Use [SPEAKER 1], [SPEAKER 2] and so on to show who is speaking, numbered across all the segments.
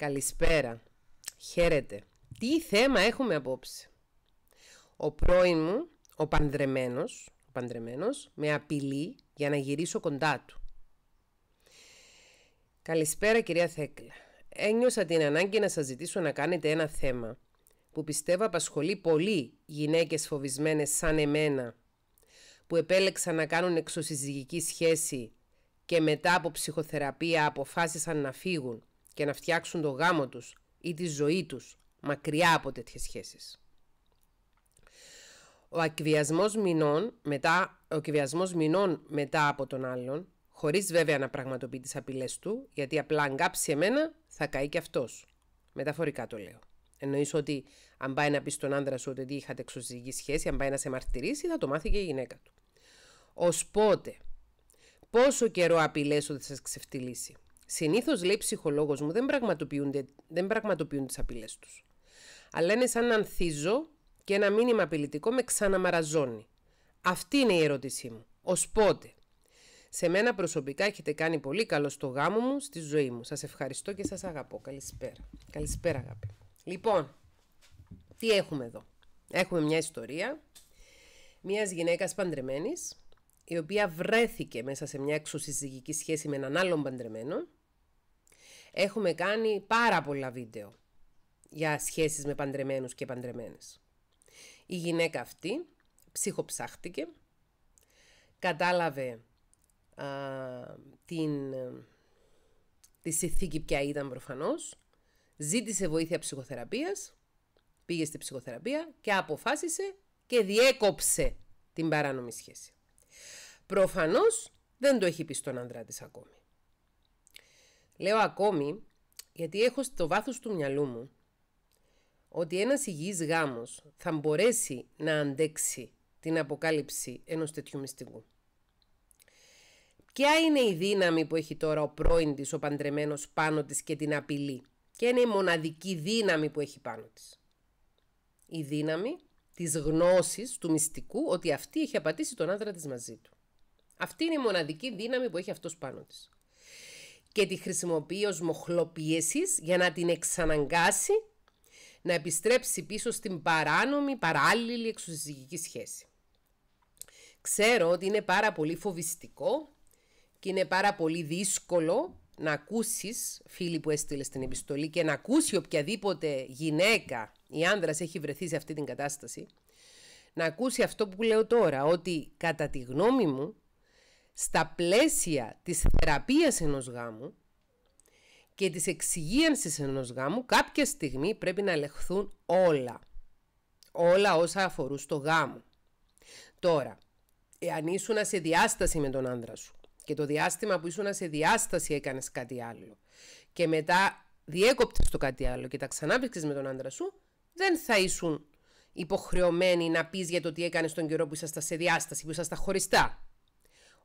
[SPEAKER 1] Καλησπέρα. Χαίρετε. Τι θέμα έχουμε απόψε. Ο πρώην μου, ο πανδρεμένος, ο πανδρεμένος με απειλεί για να γυρίσω κοντά του. Καλησπέρα κυρία Θέκλα. Ένιωσα την ανάγκη να σας ζητήσω να κάνετε ένα θέμα που πιστεύω απασχολεί πολύ γυναίκες φοβισμένες σαν εμένα που επέλεξαν να κάνουν εξωσυζυγική σχέση και μετά από ψυχοθεραπεία αποφάσισαν να φύγουν και να φτιάξουν το γάμο τους ή τη ζωή τους μακριά από τέτοιες σχέσεις. Ο εκβιασμός μηνών μετά, μετά από τον άλλον, χωρίς βέβαια να πραγματοποιεί τις απειλές του, γιατί απλά αν κάψει εμένα θα καεί και αυτός. Μεταφορικά το λέω. Εννοείς ότι αν πάει να πει στον άντρα σου ότι είχατε εξωζυγική σχέση, αν πάει να σε μαρτυρήσει, θα το μάθει και η γυναίκα του. Ως πότε, πόσο καιρό απειλές ότι θα σε ξεφτυλίσει. Συνήθως, λέει ψυχολόγος μου, δεν πραγματοποιούν, δεν πραγματοποιούν τις απειλές τους. Αλλά είναι σαν να ανθίζω και ένα μήνυμα απειλητικό με ξαναμαραζώνει. Αυτή είναι η ερώτησή μου. Ως πότε. Σε μένα προσωπικά έχετε κάνει πολύ καλό στο γάμο μου, στη ζωή μου. Σας ευχαριστώ και σας αγαπώ. Καλησπέρα. Καλησπέρα αγάπη. Λοιπόν, τι έχουμε εδώ. Έχουμε μια ιστορία μιας γυναίκας παντρεμένης, η οποία βρέθηκε μέσα σε μια εξωσυζυγική σχέση με έναν άλλον παντρεμένο Έχουμε κάνει πάρα πολλά βίντεο για σχέσεις με παντρεμένους και παντρεμένες. Η γυναίκα αυτή ψυχοψάχτηκε, κατάλαβε α, την, τη συνθήκη ποια ήταν προφανώς, ζήτησε βοήθεια ψυχοθεραπείας, πήγε στη ψυχοθεραπεία και αποφάσισε και διέκοψε την παράνομη σχέση. Προφανώς δεν το έχει πει στον άντρα της ακόμη. Λέω ακόμη, γιατί έχω στο βάθος του μυαλού μου ότι ένας υγιής γάμος θα μπορέσει να αντέξει την αποκάλυψη ενός τέτοιου μυστικού. Ποια είναι η δύναμη που έχει τώρα ο πρώην της, ο παντρεμένος πάνω της και την απειλή. Και είναι η μοναδική δύναμη που έχει πάνω της. Η δύναμη της γνώσης του μυστικού ότι αυτή έχει απατήσει τον άντρα της μαζί του. Αυτή είναι η μοναδική δύναμη που έχει αυτός πάνω της και τη χρησιμοποιεί ως για να την εξαναγκάσει να επιστρέψει πίσω στην παράνομη, παράλληλη εξουσιαστική σχέση. Ξέρω ότι είναι πάρα πολύ φοβιστικό και είναι πάρα πολύ δύσκολο να ακούσεις, φίλοι που έστειλες την επιστολή, και να ακούσει οποιαδήποτε γυναίκα ή άνδρας έχει βρεθεί σε αυτή την κατάσταση, να ακούσει αυτό που λέω τώρα, ότι κατά τη γνώμη μου στα πλαίσια της θεραπείας ενός γάμου και της εξυγίανσης ενός γάμου κάποια στιγμή πρέπει να ελεχθούν όλα. Όλα όσα αφορούν στο γάμο. Τώρα, εάν ήσουν σε διάσταση με τον άντρα σου και το διάστημα που ήσουν σε διάσταση έκανες κάτι άλλο και μετά διέκοπτες το κάτι άλλο και τα ξανάπηξες με τον άντρα σου, δεν θα ήσουν υποχρεωμένοι να πεις για το τι έκανες τον καιρό που ήσασταν σε διάσταση, που ήσασταν χωριστά.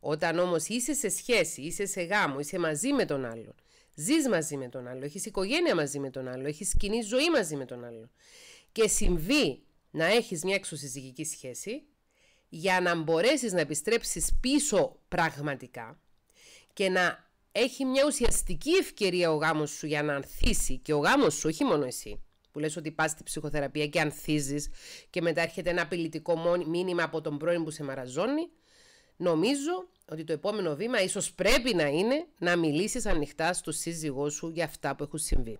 [SPEAKER 1] Όταν όμως είσαι σε σχέση, είσαι σε γάμο, είσαι μαζί με τον άλλο, ζεις μαζί με τον άλλο, έχεις οικογένεια μαζί με τον άλλο, έχεις κοινή ζωή μαζί με τον άλλο. Και συμβεί να έχεις μια εξωσυζυγική σχέση, για να μπορέσεις να επιστρέψεις πίσω πραγματικά και να έχει μια ουσιαστική ευκαιρία ο γάμος σου για να ανθίσει και ο γάμος σου, όχι μόνο εσύ, που λες ότι πας στη ψυχοθεραπεία και ανθίζεις και μετά έρχεται ένα απειλητικό μήνυμα από τον πρώην που σε μαραζώνει, Νομίζω ότι το επόμενο βήμα ίσως πρέπει να είναι να μιλήσεις ανοιχτά στο σύζυγός σου για αυτά που έχουν συμβεί.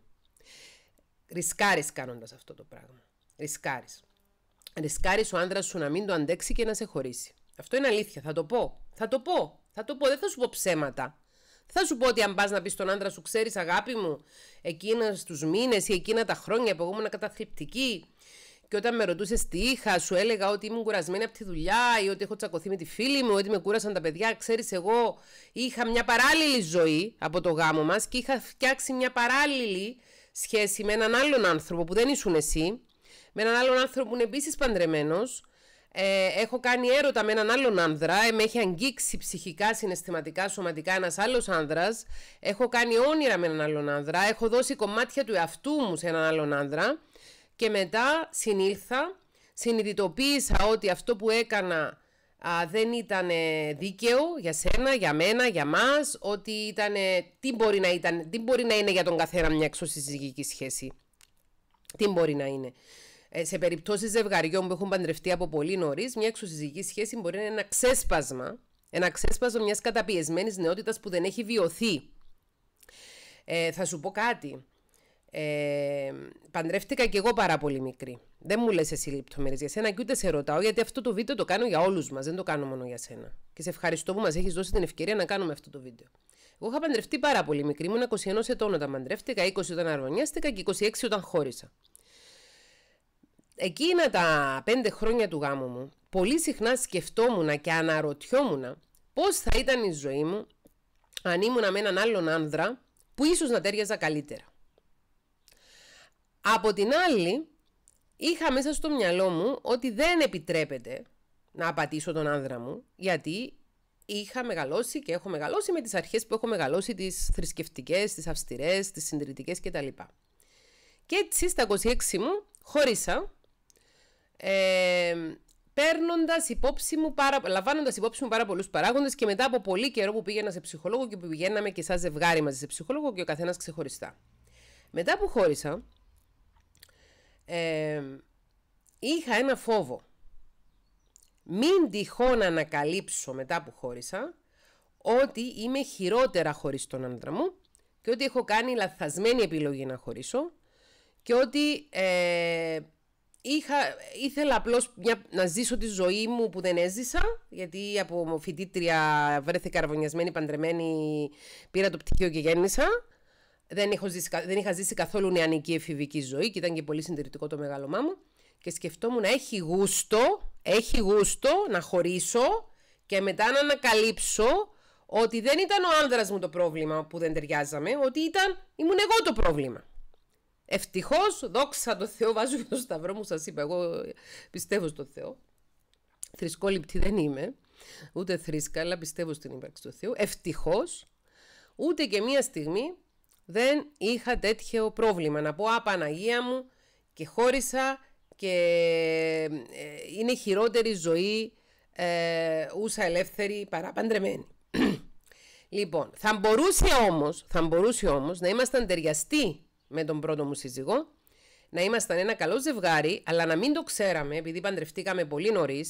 [SPEAKER 1] Ρισκάρεις κάνοντας αυτό το πράγμα. Ρισκάρεις. Ρισκάρεις ο άντρα σου να μην το αντέξει και να σε χωρίσει. Αυτό είναι αλήθεια. Θα το πω. Θα το πω. Θα το πω. Δεν θα σου πω ψέματα. Θα σου πω ότι αν πας να πεις στον άντρα σου, ξέρεις αγάπη μου, εκείνα τους μήνες ή εκείνα τα χρόνια που εγώ ήμουν καταθλιπτική και όταν με ρωτούσες τι είχα, σου έλεγα ότι ήμουν κουρασμένη από τη δουλειά ή ότι έχω τσακωθεί με τη φίλη μου, ότι με κούρασαν τα παιδιά. Ξέρεις, εγώ είχα μια παράλληλη ζωή από το γάμο μας και είχα φτιάξει μια παράλληλη σχέση με έναν άλλον άνθρωπο που δεν ήσουν εσύ, με έναν άλλον άνθρωπο που είναι επίσης παντρεμένος. Ε, έχω κάνει έρωτα με έναν άλλον άνδρα, ε, με έχει αγγίξει ψυχικά, συναισθηματικά, σωματικά ένας άλλος άνδρας. Έχω κάνει όνειρα με έναν άλλον άνδρα, έχω δώσει κομμάτια του εαυτού μου σε έναν άλλον άνδρα. Και μετά συνήλθα, συνειδητοποίησα ότι αυτό που έκανα δεν ήταν δίκαιο για σένα, για μένα, για μας, ότι ήτανε, τι, μπορεί να ήταν, τι μπορεί να είναι για τον καθένα μια εξωσυζυγική σχέση. Τι μπορεί να είναι. Ε, σε περιπτώσεις ζευγαριών που έχουν παντρευτεί από πολύ νωρίς, μια εξωσυζυγική σχέση μπορεί να είναι ένα ξέσπασμα, ένα ξέσπασμα μιας καταπιεσμένης νεότητας που δεν έχει βιωθεί. Ε, θα σου πω κάτι. Ε, παντρεύτηκα και εγώ πάρα πολύ μικρή. Δεν μου λες εσύ λεπτομέρειες για σένα και ούτε σε ρωτάω, γιατί αυτό το βίντεο το κάνω για όλους μας, δεν το κάνω μόνο για σένα. Και σε ευχαριστώ που μας έχεις δώσει την ευκαιρία να κάνουμε αυτό το βίντεο. Εγώ είχα παντρευτεί πάρα πολύ μικρή, ήμουν 21 ετών όταν παντρεύτηκα, 20 όταν αρμονιαστήκα και 26 όταν χώρισα. Εκείνα τα 5 χρόνια του γάμου μου, πολύ συχνά σκεφτόμουν και αναρωτιόμουν πώς θα ήταν η ζωή μου αν ήμουν με έναν άλλον άνδρα που ίσως να τέριαζα καλύτερα. Από την άλλη, είχα μέσα στο μυαλό μου ότι δεν επιτρέπεται να απατήσω τον άνδρα μου, γιατί είχα μεγαλώσει και έχω μεγαλώσει με τις αρχές που έχω μεγαλώσει, τις θρησκευτικές, τις αυστηρές, τις συντηρητικές κτλ. Και έτσι στα 26 μου χώρισα, ε, παίρνοντας υπόψη μου, πάρα, λαμβάνοντας υπόψη μου πάρα πολλούς παράγοντες και μετά από πολύ καιρό που πήγαινα σε ψυχολόγο και που πηγαίναμε και σαν ζευγάρι μαζί σε ψυχολόγο και ο καθένας ξεχωριστά. Μετά που χώρισα, είχα ένα φόβο. Μην τυχόν ανακαλύψω μετά που χώρισα ότι είμαι χειρότερα χωρίς τον άντρα μου και ότι έχω κάνει λαθασμένη επιλογή να χωρίσω και ότι ε, είχα, ήθελα απλώς μια, να ζήσω τη ζωή μου που δεν έζησα γιατί από φοιτήτρια βρέθηκα αρβωνιασμένη, παντρεμένη, πήρα το πτυχίο και γέννησα δεν, έχω ζήσει, δεν είχα ζήσει καθόλου νεανική εφηβική ζωή και ήταν και πολύ συντηρητικό το μεγάλωμά μου. Και σκεφτόμουν έχει γούστο, έχει γούστο να χωρίσω και μετά να ανακαλύψω ότι δεν ήταν ο άνδρας μου το πρόβλημα που δεν ταιριάζαμε, ότι ήταν, ήμουν εγώ το πρόβλημα. Ευτυχώς, δόξα τω Θεώ, βάζω και το σταυρό μου, σας είπα. Εγώ πιστεύω στο Θεό. Θρησκόληπτη δεν είμαι, ούτε θρήσκα, αλλά πιστεύω στην ύπαρξη του Θεού. Ευτυχώς, ούτε και μία στιγμή δεν είχα τέτοιο πρόβλημα. Να πω, α, Παναγία μου, και χώρισα και ε, είναι χειρότερη ζωή ε, ούσα ελεύθερη παρά παντρεμένη. λοιπόν, θα μπορούσε όμως, θα μπορούσε όμως να ήμασταν ταιριαστοί με τον πρώτο μου σύζυγο, να ήμασταν ένα καλό ζευγάρι, αλλά να μην το ξέραμε, επειδή παντρευτήκαμε πολύ νωρίς,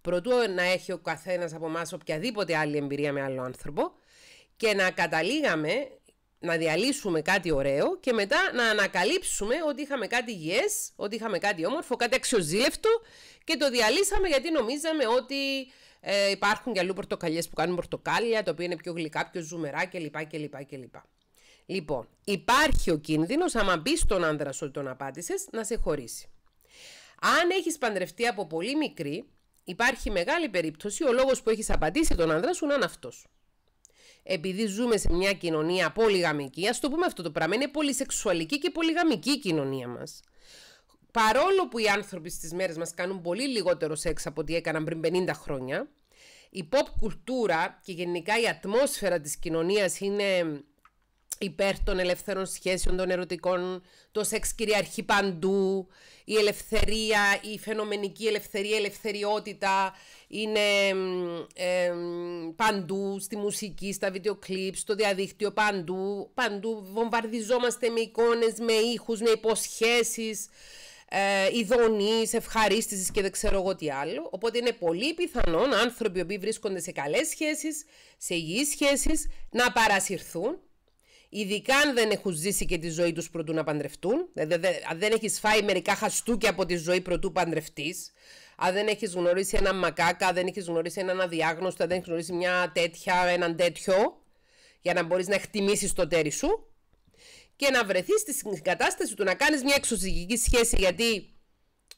[SPEAKER 1] προτού να έχει ο καθένας από εμάς οποιαδήποτε άλλη εμπειρία με άλλο άνθρωπο, και να καταλήγαμε να διαλύσουμε κάτι ωραίο και μετά να ανακαλύψουμε ότι είχαμε κάτι υγιές, ότι είχαμε κάτι όμορφο, κάτι αξιοζήλευτο και το διαλύσαμε γιατί νομίζαμε ότι ε, υπάρχουν και αλλού πορτοκαλιές που κάνουν πορτοκάλια, τα οποία είναι πιο γλυκά, πιο ζουμερά κλπ. κλπ, κλπ. Λοιπόν, υπάρχει ο κίνδυνος άμα μπει στον άνδρα σου ότι τον απάντησες να σε χωρίσει. Αν έχεις παντρευτεί από πολύ μικρή, υπάρχει μεγάλη περίπτωση ο λόγος που έχεις απαντήσει τον άνδρα σου να είναι αυτός επειδή ζούμε σε μια κοινωνία πολυγαμική, ας το πούμε αυτό το πράγμα, είναι πολυσεξουαλική και πολυγαμική η κοινωνία μας. Παρόλο που οι άνθρωποι στις μέρες μας κάνουν πολύ λιγότερο σεξ από ό,τι έκαναν πριν 50 χρόνια, η pop κουλτούρα και γενικά η ατμόσφαιρα της κοινωνίας είναι υπέρ των ελευθέρων σχέσεων, των ερωτικών, το σεξ κυριαρχεί παντού, η ελευθερία, η φαινομενική ελευθερία, η ελευθεριότητα είναι παντού, στη μουσική, στα βίντεο κλιπ, στο διαδίκτυο, παντού, παντού βομβαρδιζόμαστε με εικόνες, με ήχους, με υποσχέσεις, ε, ειδονείς, ευχαρίστησης και δεν ξέρω εγώ τι άλλο. Οπότε είναι πολύ πιθανόν άνθρωποι που βρίσκονται σε καλές σχέσεις, σε υγιείς σχέσεις, να παρασυρθούν Ειδικά αν δεν έχουν ζήσει και τη ζωή τους πρωτού να παντρευτούν. Δηλαδή, αν δεν έχεις φάει μερικά χαστούκια από τη ζωή πρωτού παντρευτείς, αν δεν έχεις γνωρίσει έναν μακάκα, αν δεν έχεις γνωρίσει έναν αδιάγνωστο, αν δεν έχεις γνωρίσει μια τέτοια, έναν τέτοιο, για να μπορείς να εκτιμήσεις το τέρι σου και να βρεθείς στην κατάσταση του να κάνεις μια εξωσυγική σχέση γιατί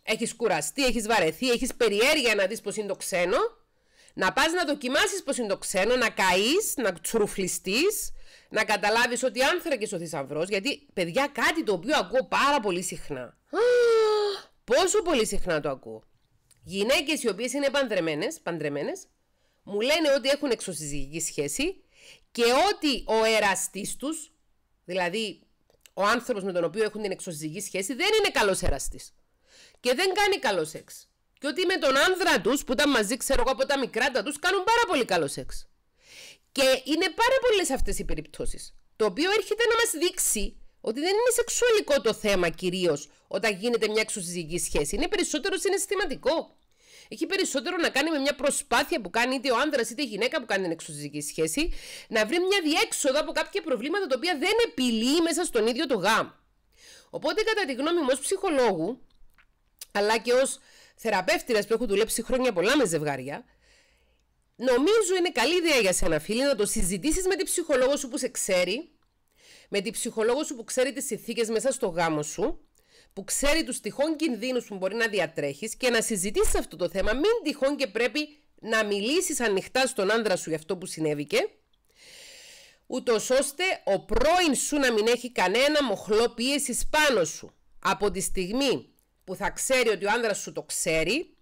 [SPEAKER 1] έχει κουραστεί, έχεις βαρεθεί, έχεις περιέργεια να δεις πώ είναι το ξένο. Να πας να δοκιμάσεις πώ είναι το ξένο, να καείς, να τσουρουφλιστείς, να καταλάβεις ότι άνθρακε ο θησαυρό, γιατί παιδιά κάτι το οποίο ακούω πάρα πολύ συχνά. Πόσο πολύ συχνά το ακούω. Γυναίκες οι οποίες είναι παντρεμένες, παντρεμένες, μου λένε ότι έχουν εξωσυζυγική σχέση και ότι ο εραστής τους, δηλαδή ο άνθρωπος με τον οποίο έχουν την εξωσυζυγική σχέση, δεν είναι καλός εραστής. Και δεν κάνει καλό σεξ. Και ότι με τον άνδρα τους που ήταν μαζί, ξέρω εγώ από τα μικρά τους, κάνουν πάρα πολύ καλό σεξ. Και είναι πάρα πολλές αυτές οι περιπτώσεις. Το οποίο έρχεται να μας δείξει ότι δεν είναι σεξουαλικό το θέμα κυρίως όταν γίνεται μια εξωσυζυγική σχέση. Είναι περισσότερο συναισθηματικό. Έχει περισσότερο να κάνει με μια προσπάθεια που κάνει είτε ο άντρα είτε η γυναίκα που κάνει την εξωσυζυγική σχέση να βρει μια διέξοδο από κάποια προβλήματα τα οποία δεν επιλύει μέσα στον ίδιο το γάμ. Οπότε, κατά τη γνώμη μου, ως ψυχολόγου, αλλά και ως θεραπεύτηρα που έχω δουλέψει χρόνια πολλά με ζευγάρια, Νομίζω είναι καλή ιδέα για σένα, φίλη, να το συζητήσεις με την ψυχολόγο σου που σε ξέρει, με την ψυχολόγο σου που ξέρει τις συνθήκες μέσα στο γάμο σου, που ξέρει τους τυχόν κινδύνους που μπορεί να διατρέχεις και να συζητήσεις αυτό το θέμα. Μην τυχόν και πρέπει να μιλήσεις ανοιχτά στον άντρα σου για αυτό που συνέβηκε, ούτως ώστε ο πρώην σου να μην έχει κανένα μοχλό πίεσης πάνω σου. Από τη στιγμή που θα ξέρει ότι ο άντρας σου το ξέρει,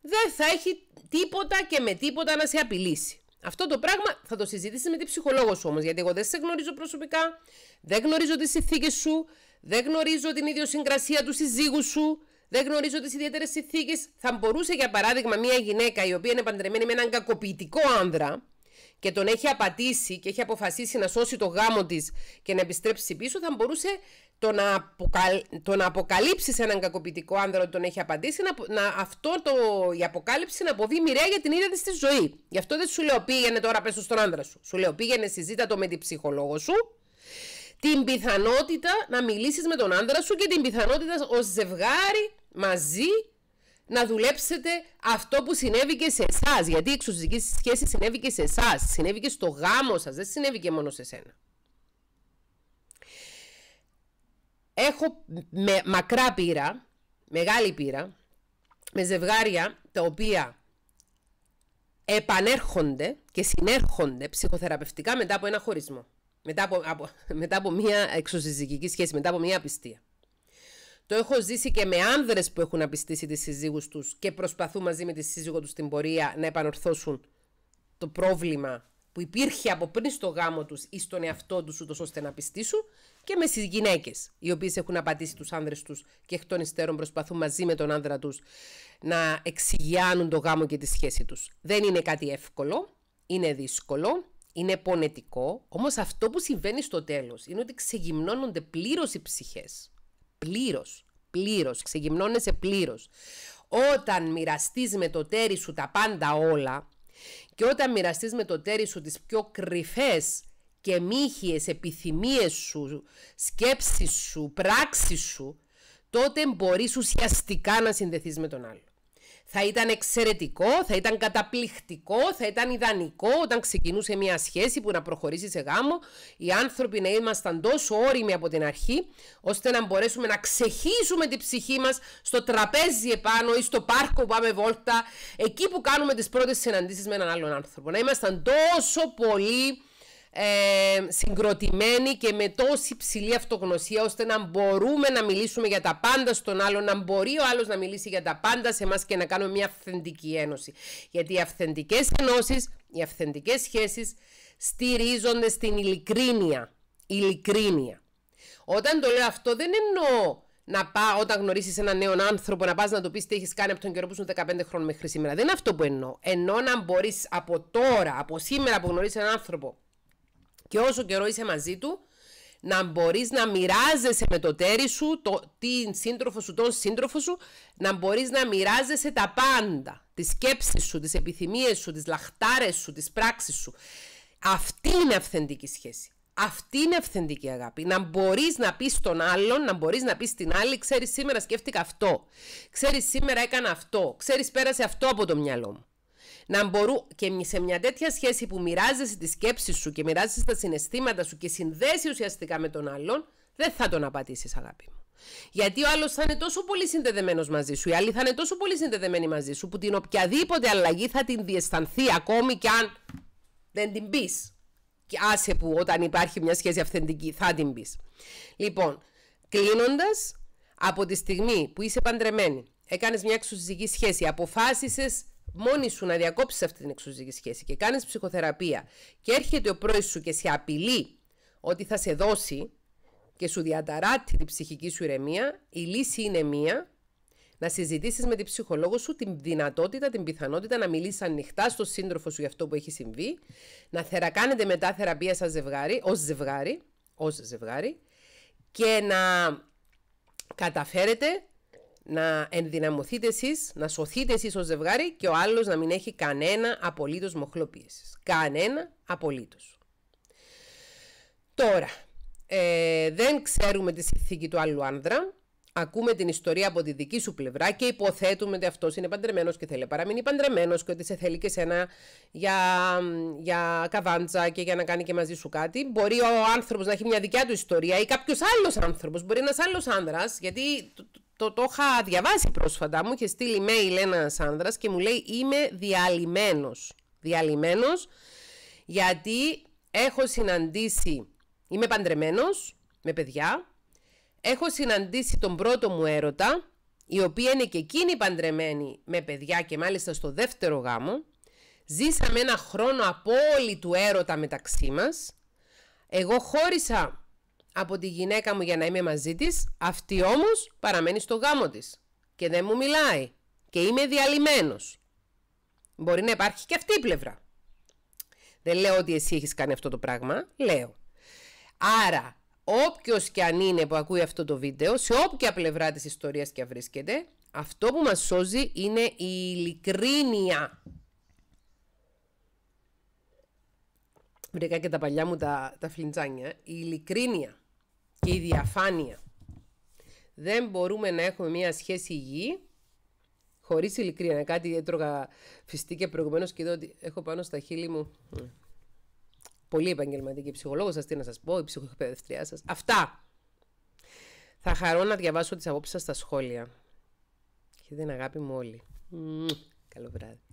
[SPEAKER 1] δεν θα έχει τίποτα και με τίποτα να σε απειλήσει. Αυτό το πράγμα θα το συζητήσεις με την ψυχολόγο σου όμως, γιατί εγώ δεν σε γνωρίζω προσωπικά, δεν γνωρίζω τις συνθήκες σου, δεν γνωρίζω την ιδιοσυγκρασία του συζύγου σου, δεν γνωρίζω τις ιδιαίτερες συνθήκες. Θα μπορούσε, για παράδειγμα, μια γυναίκα η οποία είναι παντρεμένη με έναν κακοποιητικό άνδρα και τον έχει απατήσει και έχει αποφασίσει να σώσει το γάμο της και να επιστρέψει πίσω, θα μπορούσε το να, αποκαλ... το να αποκαλύψεις έναν κακοποιητικό άνδρα ότι τον έχει απαντήσει, να... αυτό το... η αποκάλυψη να αποβεί μοιραία για την ίδια της τη ζωή. Γι' αυτό δεν σου λέω πήγαινε τώρα πέσω στον άνδρα σου. Σου λέω πήγαινε συζήτα το με την ψυχολόγο σου, την πιθανότητα να μιλήσεις με τον άνδρα σου και την πιθανότητα ως ζευγάρι μαζί να δουλέψετε αυτό που συνέβη και σε εσάς. Γιατί η εξουσιακή σχέση συνέβη και σε εσάς, συνέβη και στο γάμο σας, δεν συνέβη και μόνο σε σένα. έχω με μακρά πείρα, μεγάλη πύρα, με ζευγάρια τα οποία επανέρχονται και συνέρχονται ψυχοθεραπευτικά μετά από ένα χωρισμό. Μετά από, μετά από μια εξωσυζυγική σχέση, μετά από μια απιστία. Το έχω ζήσει και με άνδρες που έχουν απιστήσει τις σύζυγους τους και προσπαθούν μαζί με τη σύζυγο τους την πορεία να επανορθώσουν το πρόβλημα που υπήρχε από πριν στο γάμο τους ή στον εαυτό τους ούτως ώστε να πιστήσουν και με στις γυναίκες οι οποίες έχουν απατήσει τους άνδρες τους και εκ των υστέρων προσπαθούν μαζί με τον άνδρα τους να εξηγειάνουν το γάμο και τη σχέση τους. Δεν είναι κάτι εύκολο, είναι δύσκολο, είναι πονετικό, Όμως αυτό που συμβαίνει στο τέλος είναι ότι ξεγυμνώνονται πλήρως οι ψυχές. Πλήρως. πλήρως, ξεγυμνώνεσαι πλήρως. Όταν μοιραστείς με το τέρι σου τα πάντα όλα, και όταν μοιραστείς με το τέρι σου τις πιο κρυφές και μύχιες επιθυμίες σου, σκέψεις σου, πράξεις σου, τότε μπορείς ουσιαστικά να συνδεθείς με τον άλλο θα ήταν εξαιρετικό, θα ήταν καταπληκτικό, θα ήταν ιδανικό όταν ξεκινούσε μια σχέση που να προχωρήσει σε γάμο. Οι άνθρωποι να ήμασταν τόσο όριμοι από την αρχή, ώστε να μπορέσουμε να ξεχύσουμε την ψυχή μας στο τραπέζι επάνω ή στο πάρκο που πάμε βόλτα, εκεί που κάνουμε τις πρώτες συναντήσεις με έναν άλλον άνθρωπο. Να ήμασταν τόσο πολύ ε, συγκροτημένοι και με τόση ψηλή αυτογνωσία ώστε να μπορούμε να μιλήσουμε για τα πάντα στον άλλον, να μπορεί ο άλλος να μιλήσει για τα πάντα σε εμάς και να κάνουμε μια αυθεντική ένωση. Γιατί οι αυθεντικές ενώσεις, οι αυθεντικές σχέσεις στηρίζονται στην ειλικρίνεια. Ειλικρίνεια. Όταν το λέω αυτό δεν εννοώ να πάω όταν γνωρίσει έναν νέο άνθρωπο να πας να του πεις τι έχεις κάνει από τον καιρό που σου 15 χρόνια μέχρι σήμερα. Δεν είναι αυτό που εννοώ. Εννοώ να μπορείς από τώρα, από σήμερα που γνωρίζεις έναν άνθρωπο και όσο καιρό είσαι μαζί του, να μπορείς να μοιράζεσαι με το τέρι σου, το, την σύντροφο σου, τον σύντροφο σου, να μπορείς να μοιράζεσαι τα πάντα. Τις σκέψεις σου, τις επιθυμίες σου, τις λαχτάρες σου, τις πράξεις σου. Αυτή είναι αυθεντική σχέση. Αυτή είναι αυθεντική αγάπη. Να μπορείς να πεις στον άλλον, να μπορείς να πεις στην άλλη, ξέρεις σήμερα σκέφτηκα αυτό. Ξέρεις σήμερα έκανα αυτό. Ξέρεις πέρασε αυτό από το μυαλό μου να μπορούν και σε μια τέτοια σχέση που μοιράζεσαι τη σκέψη σου και μοιράζεσαι τα συναισθήματα σου και συνδέσεις ουσιαστικά με τον άλλον, δεν θα τον απατήσεις, αγάπη μου. Γιατί ο άλλος θα είναι τόσο πολύ συνδεδεμένος μαζί σου, οι άλλοι θα είναι τόσο πολύ συνδεδεμένη μαζί σου, που την οποιαδήποτε αλλαγή θα την διαισθανθεί ακόμη και αν δεν την πεις. Και άσε που όταν υπάρχει μια σχέση αυθεντική, θα την πεις. Λοιπόν, κλείνοντας, από τη στιγμή που είσαι παντρεμένη, έκανες μια εξουσιαστική σχέση, αποφάσισες μόνη σου να διακόψεις αυτή την εξωτική σχέση και κάνεις ψυχοθεραπεία και έρχεται ο πρώην σου και σε απειλεί ότι θα σε δώσει και σου διαταράττει την ψυχική σου ηρεμία, η λύση είναι μία. Να συζητήσεις με την ψυχολόγο σου την δυνατότητα, την πιθανότητα να μιλήσεις ανοιχτά στο σύντροφο σου για αυτό που έχει συμβεί, να θερακάνετε μετά θεραπεία σα ζευγάρι, ως ζευγάρι, ως ζευγάρι, και να καταφέρετε να ενδυναμωθείτε εσείς, να σωθείτε εσείς ως ζευγάρι και ο άλλος να μην έχει κανένα απολύτως μοχλό πίεση. Κανένα απολύτως. Τώρα, ε, δεν ξέρουμε τη συνθήκη του άλλου άνδρα. Ακούμε την ιστορία από τη δική σου πλευρά και υποθέτουμε ότι αυτός είναι παντρεμένος και θέλει να παραμείνει παντρεμένος και ότι σε θέλει και σένα για, για καβάντζα και για να κάνει και μαζί σου κάτι. Μπορεί ο άνθρωπος να έχει μια δικιά του ιστορία ή κάποιος άλλος άνθρωπος. Μπορεί ένας άλλος άνδρας, γιατί το, το είχα διαβάσει πρόσφατα. Μου είχε στείλει mail ένας άνδρας και μου λέει Είμαι διαλυμένος. Διαλυμένος γιατί έχω συναντήσει. Είμαι παντρεμένος με παιδιά. Έχω συναντήσει τον πρώτο μου έρωτα, η οποία είναι και εκείνη παντρεμένη με παιδιά και μάλιστα στο δεύτερο γάμο. Ζήσαμε ένα χρόνο απόλυτου έρωτα μεταξύ μας. Εγώ χώρισα από τη γυναίκα μου για να είμαι μαζί της, αυτή όμως παραμένει στο γάμο της και δεν μου μιλάει και είμαι διαλυμένος. Μπορεί να υπάρχει και αυτή η πλευρά. Δεν λέω ότι εσύ έχεις κάνει αυτό το πράγμα, λέω. Άρα, όποιος και αν είναι που ακούει αυτό το βίντεο, σε όποια πλευρά της ιστορίας και βρίσκεται, αυτό που μας σώζει είναι η ειλικρίνεια. Βρήκα και τα παλιά μου τα, τα φλιντζάνια. Η ειλικρίνεια και η διαφάνεια. Δεν μπορούμε να έχουμε μια σχέση υγιή χωρίς ειλικρίνεια. Κάτι έτρωγα φυστήκε προηγουμένως και είδα ότι έχω πάνω στα χείλη μου. Πολύ επαγγελματική ψυχολόγος σας, τι να σας πω, η ψυχοεκπαιδευτριά σας. Αυτά! Θα χαρώ να διαβάσω τις απόψεις σας στα σχόλια. Και την αγάπη μου όλοι. Καλό βράδυ.